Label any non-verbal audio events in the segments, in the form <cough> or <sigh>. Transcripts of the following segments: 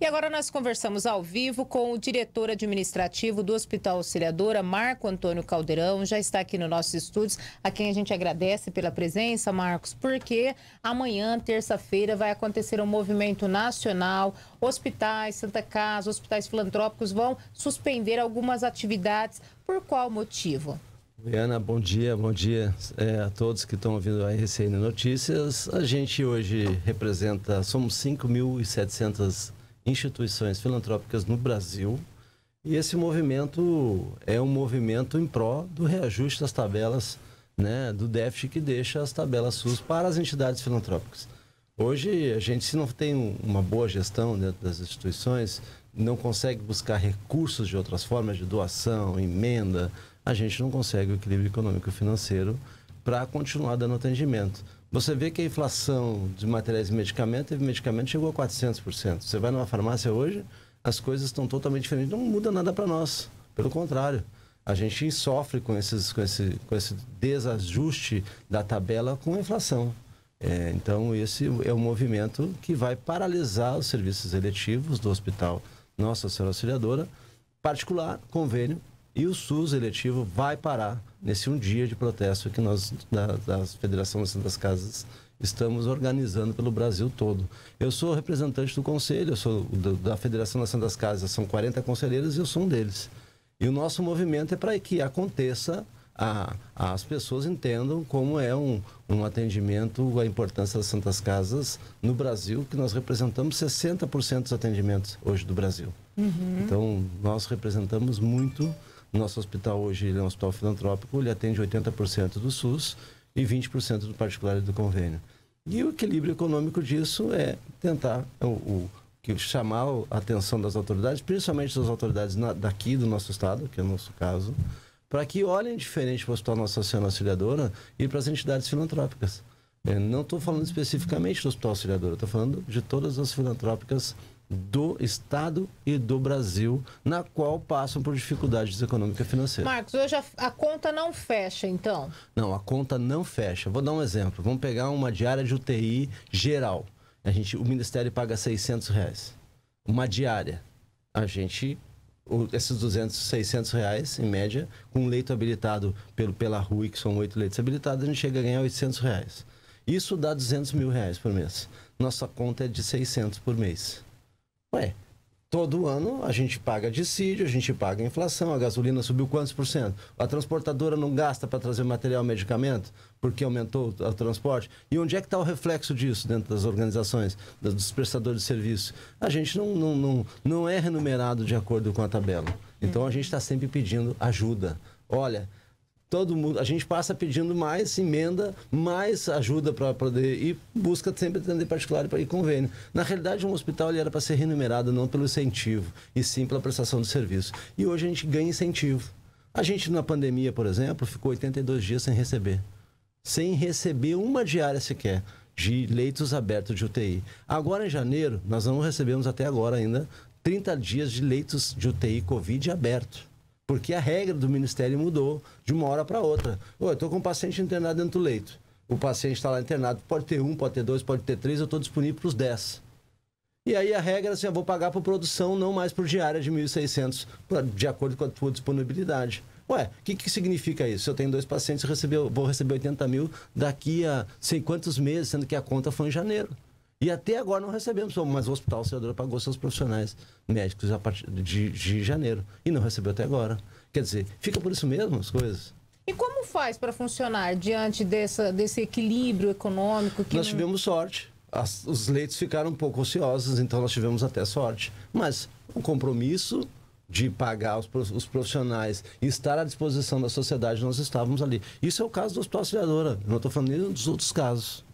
E agora nós conversamos ao vivo com o diretor administrativo do Hospital Auxiliadora, Marco Antônio Caldeirão. Já está aqui no nossos estúdios, a quem a gente agradece pela presença, Marcos, porque amanhã, terça-feira, vai acontecer um movimento nacional. Hospitais, Santa Casa, hospitais filantrópicos vão suspender algumas atividades. Por qual motivo? Viana, bom dia, bom dia é, a todos que estão ouvindo a RCN Notícias. A gente hoje representa, somos 5.700 instituições filantrópicas no Brasil. E esse movimento é um movimento em pró do reajuste das tabelas, né, do déficit que deixa as tabelas SUS para as entidades filantrópicas. Hoje, a gente, se não tem uma boa gestão dentro das instituições, não consegue buscar recursos de outras formas, de doação, emenda, a gente não consegue o equilíbrio econômico e financeiro para continuar dando atendimento. Você vê que a inflação de materiais e medicamentos teve medicamento chegou a 400%. Você vai numa farmácia hoje, as coisas estão totalmente diferentes. Não muda nada para nós. Pelo contrário, a gente sofre com, esses, com, esse, com esse desajuste da tabela com a inflação. É, então, esse é um movimento que vai paralisar os serviços eletivos do Hospital Nossa Senhora Auxiliadora, particular, convênio e o SUS eletivo vai parar nesse um dia de protesto que nós, da, da Federação das Casas, estamos organizando pelo Brasil todo. Eu sou representante do conselho, eu sou da Federação Nacional das Casas, são 40 conselheiros e eu sou um deles. E o nosso movimento é para que aconteça, a, as pessoas entendam como é um, um atendimento, a importância das Santas Casas no Brasil, que nós representamos 60% dos atendimentos hoje do Brasil. Uhum. Então, nós representamos muito o nosso hospital hoje ele é um hospital filantrópico, ele atende 80% do SUS e 20% do particular do convênio. E o equilíbrio econômico disso é tentar é o, o que chamar a atenção das autoridades, principalmente das autoridades na, daqui do nosso estado, que é o nosso caso, para que olhem diferente para o Hospital Nossa Senhora Auxiliadora e para as entidades filantrópicas. Eu é, não estou falando especificamente do Hospital Auxiliadora, estou falando de todas as filantrópicas do Estado e do Brasil, na qual passam por dificuldades econômicas e financeiras. Marcos, hoje a, a, conta não fecha, então? Não, a conta não fecha. Vou dar um exemplo. Vamos pegar uma diária de UTI geral. A gente, o Ministério paga 600 reais. Uma diária. A gente, esses 200, 600 reais, em média, com um leito habilitado pelo, pela RUI, que são oito leitos habilitados, a gente chega a ganhar 800 reais. Isso dá 200 mil reais por mês. Nossa conta é de 600 por mês. Ué, todo ano a gente paga dissídio, a gente paga inflação, a gasolina subiu quantos por cento? A transportadora não gasta para trazer material, medicamento, porque aumentou o, o transporte? E onde é que está o reflexo disso dentro das organizações, dos prestadores de serviço? A gente não, não, não, não é remunerado de acordo com a tabela. Então a gente está sempre pedindo ajuda. Olha, todo mundo, a gente passa pedindo mais emenda, mais ajuda para poder e busca sempre atender particular e convênio. Na realidade, um hospital ele era para ser remunerado não pelo incentivo, e sim pela prestação do serviço. E hoje a gente ganha incentivo. A gente na pandemia, por exemplo, ficou 82 dias sem receber. Sem receber uma diária sequer de leitos abertos de UTI. Agora em janeiro, nós não recebemos até agora ainda 30 dias de leitos de UTI Covid aberto. Porque a regra do Ministério mudou de uma hora para outra. eu estou com um paciente internado dentro do leito. O paciente está lá internado, pode ter um, pode ter dois, pode ter três, eu estou disponível para os dez. E aí a regra é assim, eu vou pagar por produção, não mais por diária de 1.600, de acordo com a tua disponibilidade. Ué, o que, que significa isso? Se eu tenho dois pacientes, eu recebi, vou receber 80 mil daqui a sei quantos meses, sendo que a conta foi em janeiro. E até agora não recebemos, mas o Hospital Auxiliadora pagou seus profissionais médicos a partir de, de janeiro. E não recebeu até agora. Quer dizer, fica por isso mesmo as coisas. E como faz para funcionar diante dessa, desse equilíbrio econômico? Que nós não... tivemos sorte. As, os leitos ficaram um pouco ociosos, então nós tivemos até sorte. Mas o compromisso de pagar os, os profissionais e estar à disposição da sociedade, nós estávamos ali. Isso é o caso do Hospital Auxiliadora. Não estou falando nem dos outros casos.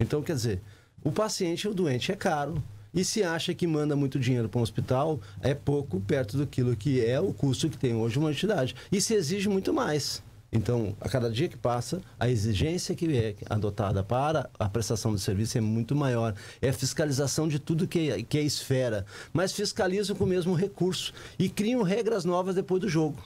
Então, quer dizer, o paciente ou doente é caro. E se acha que manda muito dinheiro para um hospital, é pouco perto daquilo que é o custo que tem hoje uma entidade. E se exige muito mais. Então, a cada dia que passa, a exigência que é adotada para a prestação do serviço é muito maior. É a fiscalização de tudo que é, que é esfera. Mas fiscalizam com o mesmo recurso e criam regras novas depois do jogo.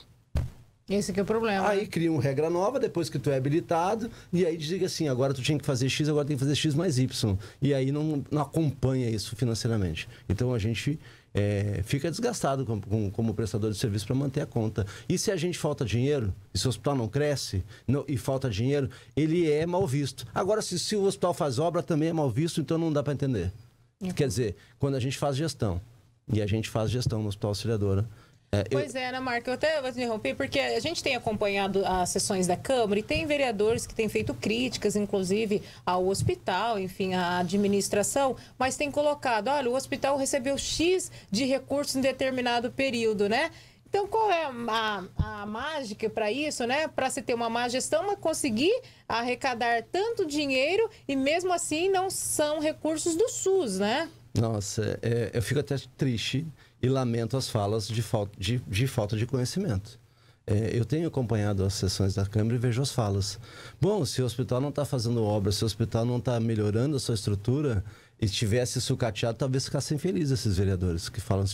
Esse que é o problema. Aí né? cria uma regra nova, depois que tu é habilitado, e aí diga assim, agora tu tinha que fazer X, agora tem que fazer X mais Y. E aí não, não acompanha isso financeiramente. Então a gente é, fica desgastado com, com, como prestador de serviço para manter a conta. E se a gente falta dinheiro, e se o hospital não cresce não, e falta dinheiro, ele é mal visto. Agora, se, se o hospital faz obra, também é mal visto, então não dá para entender. É. Quer dizer, quando a gente faz gestão, e a gente faz gestão no Hospital Auxiliadora, é, eu... Pois é, Ana Marca, eu até vou te interromper, porque a gente tem acompanhado as sessões da Câmara e tem vereadores que têm feito críticas, inclusive, ao hospital, enfim, à administração, mas tem colocado, olha, o hospital recebeu X de recursos em determinado período, né? Então, qual é a, a, a mágica para isso, né? Para se ter uma má gestão, mas é conseguir arrecadar tanto dinheiro e mesmo assim não são recursos do SUS, né? Nossa, é, eu fico até triste e lamento as falas de falta de, de falta de conhecimento. É, eu tenho acompanhado as sessões da Câmara e vejo as falas. Bom, se o hospital não está fazendo obra, se o hospital não está melhorando a sua estrutura e tivesse sucateado, talvez ficassem felizes esses vereadores que falam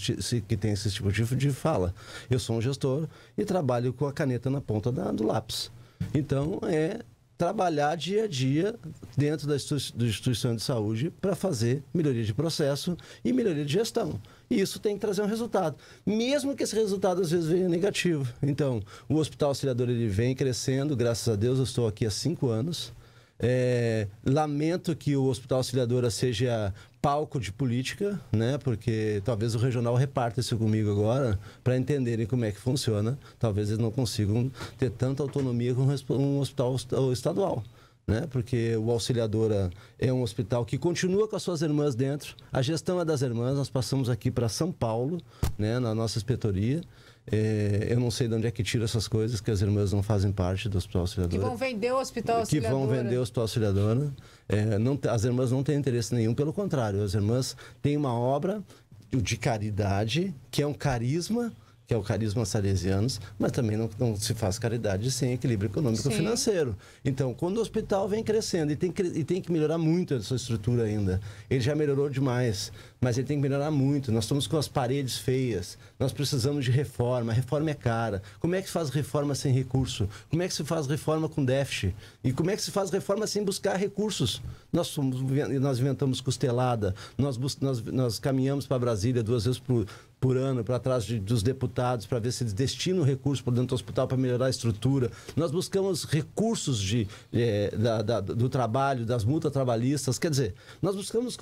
que têm esse tipo de fala. Eu sou um gestor e trabalho com a caneta na ponta da, do lápis. Então, é trabalhar dia a dia dentro da instituição de saúde para fazer melhoria de processo e melhoria de gestão. E isso tem que trazer um resultado, mesmo que esse resultado às vezes venha negativo. Então, o Hospital Auxiliador ele vem crescendo, graças a Deus eu estou aqui há cinco anos. É, lamento que o Hospital Auxiliadora seja palco de política, né? Porque talvez o regional reparta isso comigo agora para entenderem como é que funciona. Talvez eles não consigam ter tanta autonomia com um hospital estadual. Né? Porque o Auxiliadora é um hospital que continua com as suas irmãs dentro. A gestão é das irmãs. Nós passamos aqui para São Paulo, né? Na nossa inspetoria. É, eu não sei de onde é que tira essas coisas que as irmãs não fazem parte do Hospital Auxiliadora. Que vão vender o Hospital Auxiliadora. Que vão vender o Hospital Auxiliadora. É, não, as irmãs não têm interesse nenhum, pelo contrário, as irmãs têm uma obra de caridade, que é um carisma que é o carisma salesianos, mas também não, não se faz caridade sem equilíbrio econômico Sim. financeiro. Então, quando o hospital vem crescendo e tem, e tem que melhorar muito a sua estrutura ainda, ele já melhorou demais, mas ele tem que melhorar muito. Nós estamos com as paredes feias, nós precisamos de reforma, a reforma é cara. Como é que se faz reforma sem recurso? Como é que se faz reforma com déficit? E como é que se faz reforma sem buscar recursos? Nós, somos, nós inventamos costelada, nós, nós, nós caminhamos para Brasília duas vezes por por ano para trás de, dos deputados para ver se eles destinam recursos para dentro do hospital para melhorar a estrutura. Nós buscamos recursos de, é, da, da, do trabalho, das multas trabalhistas. Quer dizer, nós buscamos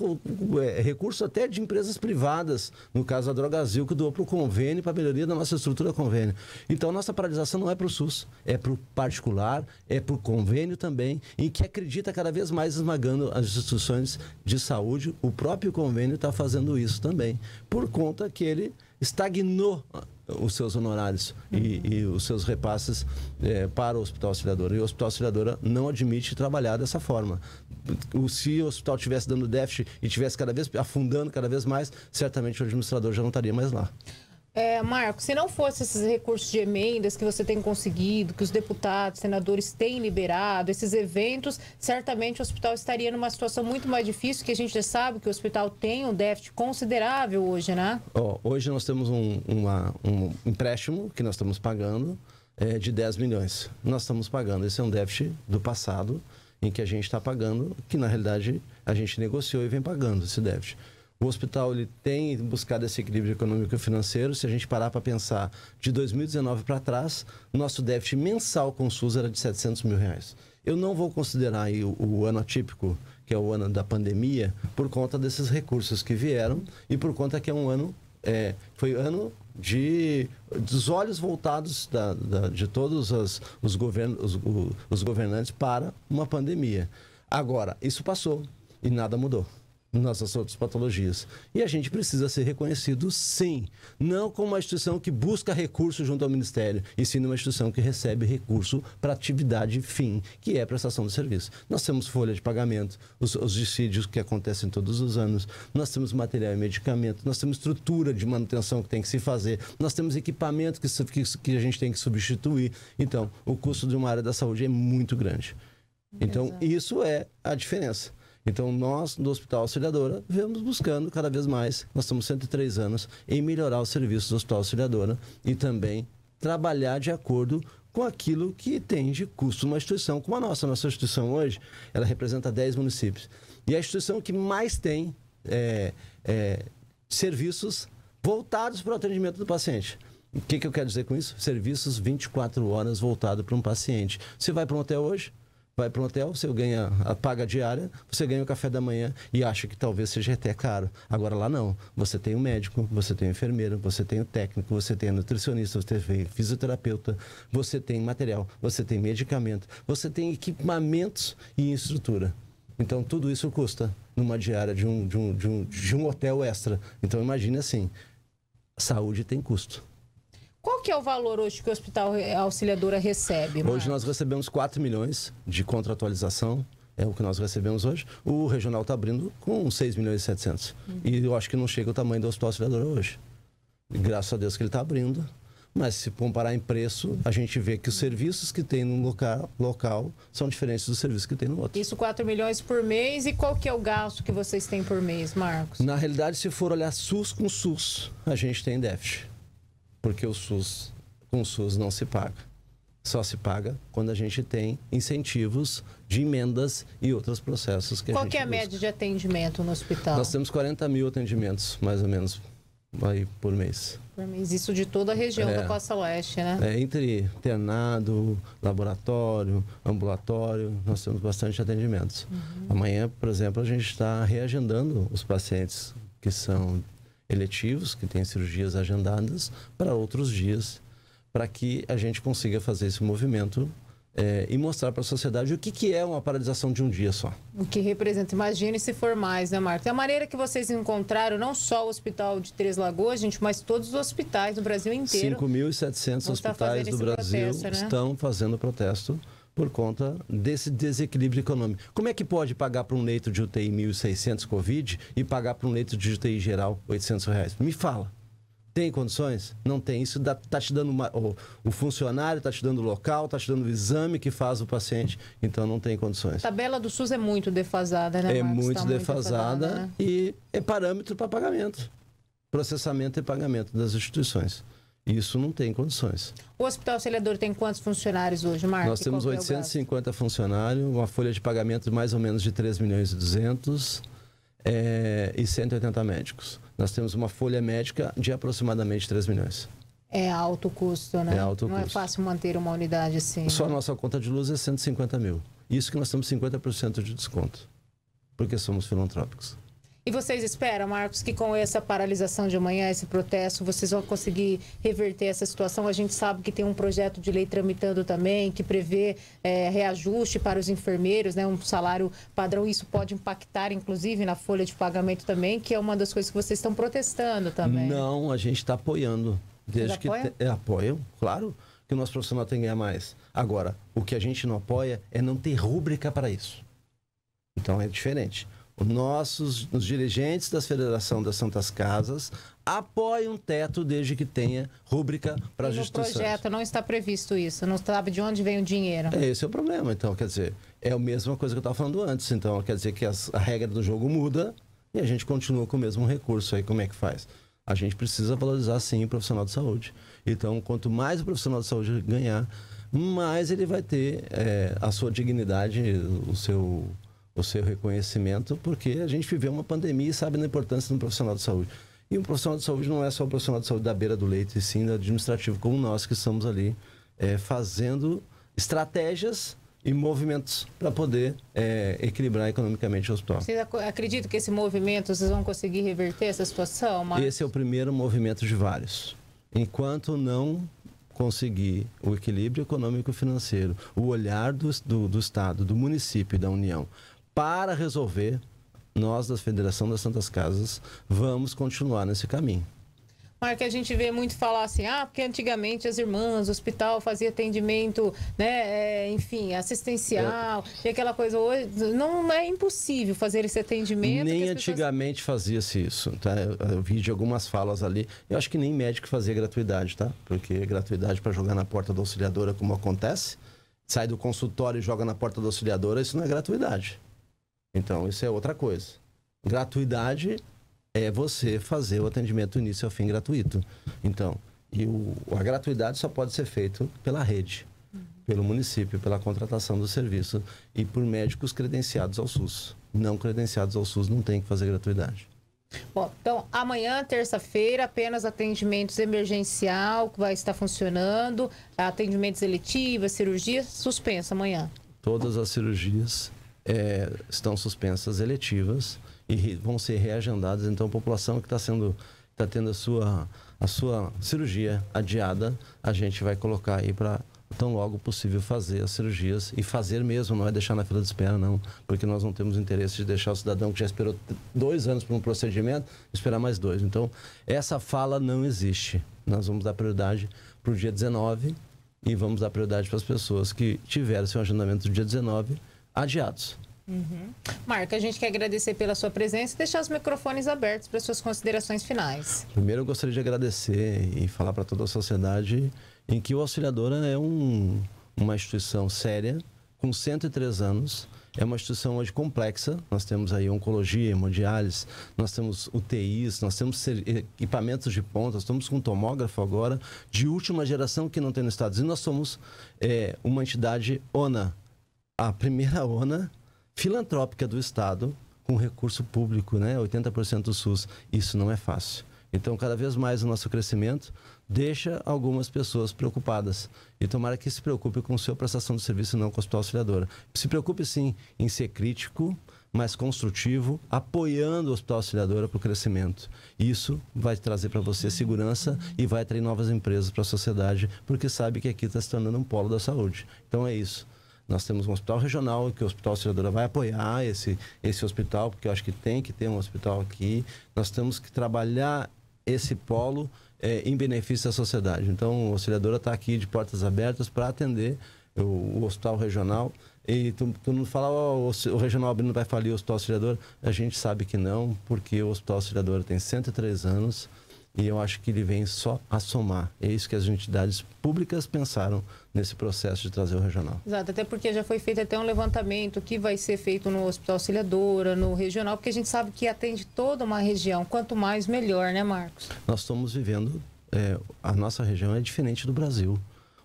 é, recursos até de empresas privadas, no caso a Drogazil, que doou para o convênio, para a melhoria da nossa estrutura convênio. Então, nossa paralisação não é para o SUS, é para o particular, é para o convênio também, em que acredita cada vez mais esmagando as instituições de saúde. O próprio convênio está fazendo isso também, por conta que ele estagnou ah, os seus honorários uhum. e, e, os seus repasses é, para o Hospital Auxiliadora. E o Hospital Auxiliadora não admite trabalhar dessa forma. O, se o hospital estivesse dando déficit e estivesse cada vez afundando cada vez mais, certamente o administrador já não estaria mais lá. É, Marco, se não fosse esses recursos de emendas que você tem conseguido, que os deputados, senadores têm liberado, esses eventos, certamente o hospital estaria numa situação muito mais difícil, que a gente já sabe que o hospital tem um déficit considerável hoje, né? Oh, hoje nós temos um, uma, um, empréstimo que nós estamos pagando é, de 10 milhões. Nós estamos pagando, esse é um déficit do passado, em que a gente está pagando, que na realidade a gente negociou e vem pagando esse déficit. O hospital ele tem buscado esse equilíbrio econômico e financeiro. Se a gente parar para pensar, de 2019 para trás, nosso déficit mensal com o SUS era de 700 mil reais. Eu não vou considerar o, o ano atípico, que é o ano da pandemia, por conta desses recursos que vieram e por conta que é um ano é, foi ano de dos olhos voltados da, da, de todos os, govern, os, os governantes para uma pandemia. Agora, isso passou e nada mudou nossas outras patologias. E a gente precisa ser reconhecido, sim, não como uma instituição que busca recurso junto ao Ministério, e sim uma instituição que recebe recurso para atividade fim, que é prestação de serviço. Nós temos folha de pagamento, os, os dissídios que acontecem todos os anos, nós temos material e medicamento, nós temos estrutura de manutenção que tem que se fazer, nós temos equipamento que, que, que a gente tem que substituir. Então, o custo de uma área da saúde é muito grande. Então, Exato. isso é a diferença. Então, nós, do Hospital Auxiliadora, vemos buscando cada vez mais, nós estamos 103 anos, em melhorar os serviços do Hospital Auxiliadora e também trabalhar de acordo com aquilo que tem de custo uma instituição como a nossa. Nossa instituição hoje, ela representa 10 municípios. E é a instituição que mais tem é, é, serviços voltados para o atendimento do paciente. O que, que eu quero dizer com isso? Serviços 24 horas voltado para um paciente. Você vai para um hotel hoje, vai para um hotel, você ganha, paga a diária, você ganha o café da manhã e acha que talvez seja até caro. Agora lá não. Você tem o um médico, você tem o um enfermeiro, você tem o um técnico, você tem a nutricionista, você tem fisioterapeuta, você tem material, você tem medicamento, você tem equipamentos e estrutura. Então tudo isso custa numa diária de um, de um, de um, de um hotel extra. Então imagine assim, saúde tem custo. Qual que é o valor hoje que o Hospital Auxiliadora recebe? Hoje nós recebemos 4 milhões de contratualização, é o que nós recebemos hoje. O regional está abrindo com 6 milhões e 700. Uhum. E eu acho que não chega o tamanho do Hospital Auxiliadora hoje. E graças a Deus que ele está abrindo. Mas se comparar em preço, a gente vê que os serviços que tem num local, local são diferentes dos serviços que tem no outro. Isso 4 milhões por mês. E qual que é o gasto que vocês têm por mês, Marcos? Na realidade, se for olhar SUS com SUS, a gente tem déficit porque o SUS, com o SUS não se paga. Só se paga quando a gente tem incentivos de emendas e outros processos que Qual a gente que é a busca. média de atendimento no hospital? Nós temos 40 mil atendimentos, mais ou menos, aí por mês. Por mês. Isso de toda a região é, da Costa Oeste, né? É, entre internado, laboratório, ambulatório, nós temos bastante atendimentos. Uhum. Amanhã, por exemplo, a gente está reagendando os pacientes que são eletivos, que têm cirurgias agendadas, para outros dias, para que a gente consiga fazer esse movimento é, e mostrar para a sociedade o que, que é uma paralisação de um dia só. O que representa. Imagine se for mais, né, Marta? É a maneira que vocês encontraram, não só o Hospital de Três Lagoas, gente, mas todos os hospitais do Brasil inteiro. 5.700 hospitais do Brasil protesto, né? estão fazendo protesto por conta desse desequilíbrio econômico. Como é que pode pagar para um leito de UTI 1.600 Covid e pagar para um leito de UTI geral 800 reais? Me fala. Tem condições? Não tem. Isso está te dando uma, o, o, funcionário, está te dando o local, está te dando o exame que faz o paciente. Então não tem condições. A tabela do SUS é muito defasada, né? É Marcos? muito tá defasada muito né? e é parâmetro para pagamento. Processamento e pagamento das instituições. Isso não tem condições. O Hospital Auxiliador tem quantos funcionários hoje, Marcos? Nós temos 850 é funcionários, uma folha de pagamento de mais ou menos de 3 milhões e 200 é, e 180 médicos. Nós temos uma folha médica de aproximadamente 3 milhões. É alto custo, né? É alto custo. Não é fácil manter uma unidade assim. Só né? a nossa conta de luz é 150 mil. Isso que nós temos 50% de desconto, porque somos filantrópicos. E vocês esperam, Marcos, que com essa paralisação de amanhã, esse protesto, vocês vão conseguir reverter essa situação? A gente sabe que tem um projeto de lei tramitando também, que prevê é, reajuste para os enfermeiros, né, um salário padrão. Isso pode impactar, inclusive, na folha de pagamento também, que é uma das coisas que vocês estão protestando também. Não, a gente está apoiando. Desde que apoiam? É, apoiam, claro, que o nosso profissional tem que ganhar mais. Agora, o que a gente não apoia é não ter rúbrica para isso. Então é diferente nossos os dirigentes das federação das Santas Casas apoiam um teto desde que tenha rúbrica para justiça. No projeto não está previsto isso, não sabe de onde vem o dinheiro. É, esse é o problema, então, quer dizer, é a mesma coisa que eu estava falando antes, então, quer dizer que as, a regra do jogo muda e a gente continua com o mesmo recurso aí, como é que faz? A gente precisa valorizar, sim, o profissional de saúde. Então, quanto mais o profissional de saúde ganhar, mais ele vai ter é, a sua dignidade, o seu o seu reconhecimento, porque a gente viveu uma pandemia e sabe da importância de um profissional de saúde. E um profissional de saúde não é só o um profissional de saúde da beira do leito, e sim da administrativo, como nós que estamos ali é, fazendo estratégias e movimentos para poder é, equilibrar economicamente o hospital. Vocês acreditam que esse movimento, vocês vão conseguir reverter essa situação? Marcos? Esse é o primeiro movimento de vários. Enquanto não conseguir o equilíbrio econômico-financeiro, o olhar do, do, do Estado, do município e da União para resolver, nós da Federação das Santas Casas vamos continuar nesse caminho. Marca, a gente vê muito falar assim, ah, porque antigamente as irmãs, o hospital fazia atendimento, né, é, enfim, assistencial, é. e aquela coisa hoje, não é impossível fazer esse atendimento. Nem antigamente fazia-se isso, tá? Eu, eu vi de algumas falas ali, eu acho que nem médico fazia gratuidade, tá? Porque gratuidade para jogar na porta da auxiliadora, como acontece, sai do consultório e joga na porta da auxiliadora, isso não é gratuidade. Então, isso é outra coisa. Gratuidade é você fazer o atendimento início ao fim gratuito. Então, e o, a gratuidade só pode ser feita pela rede, uhum. pelo município, pela contratação do serviço e por médicos credenciados ao SUS. Não credenciados ao SUS não tem que fazer gratuidade. Bom, então amanhã, terça-feira, apenas atendimentos emergencial que vai estar funcionando, atendimentos eletivos, cirurgias suspensa amanhã. Todas as cirurgias é, estão suspensas eletivas e vão ser reagendadas. Então, a população que está sendo está tendo a sua a sua cirurgia adiada, a gente vai colocar aí para tão logo possível fazer as cirurgias e fazer mesmo, não é deixar na fila de espera, não, porque nós não temos interesse de deixar o cidadão que já esperou dois anos para um procedimento esperar mais dois. Então, essa fala não existe. Nós vamos dar prioridade para o dia 19 e vamos dar prioridade para as pessoas que tiveram seu agendamento do dia 19 adiados. Uhum. Marco, a gente quer agradecer pela sua presença e deixar os microfones abertos para suas considerações finais. Primeiro, eu gostaria de agradecer e falar para toda a sociedade em que o Auxiliadora né, é um, uma instituição séria, com 103 anos. É uma instituição hoje complexa. Nós temos aí oncologia, hemodiálise, nós temos UTIs, nós temos equipamentos de ponta, estamos com um tomógrafo agora de última geração que não tem nos Estados Unidos. Nós somos é, uma entidade ONA, a primeira ONA <laughs> filantrópica do Estado com recurso público, né? 80% do SUS. Isso não é fácil. Então, cada vez mais o nosso crescimento deixa algumas pessoas preocupadas. E tomara que se preocupe com sua prestação de serviço e não com o hospital auxiliadora. Se preocupe sim em ser crítico, mas construtivo, apoiando o hospital auxiliadora para o crescimento. Isso vai trazer para você segurança e vai atrair novas empresas para a sociedade, porque sabe que aqui está se tornando um polo da saúde. Então é isso. Nós temos um hospital regional que o Hospital Auxiliadora vai apoiar esse, esse hospital, porque eu acho que tem que ter um hospital aqui. Nós temos que trabalhar esse polo é, em benefício da sociedade. Então, o Auxiliadora está aqui de portas abertas para atender o, o, hospital regional. E tu, mundo não fala, oh, o, o, regional abrindo vai falir o hospital Auxiliadora. A gente sabe que não, porque o hospital Auxiliadora tem 103 anos, e eu acho que ele vem só a somar. É isso que as entidades públicas pensaram nesse processo de trazer o regional. Exato, até porque já foi feito até um levantamento que vai ser feito no Hospital Auxiliadora, no regional, porque a gente sabe que atende toda uma região. Quanto mais, melhor, né, Marcos? Nós estamos vivendo. É, a nossa região é diferente do Brasil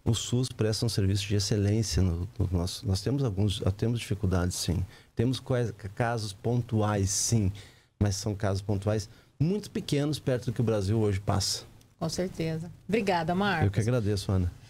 o SUS presta um serviço de excelência no, no nosso. Nós temos alguns, temos dificuldades sim, temos quais, casos pontuais sim, mas são casos pontuais muito pequenos perto do que o Brasil hoje passa. Com certeza. Obrigada, Marcos. Eu que agradeço, Ana.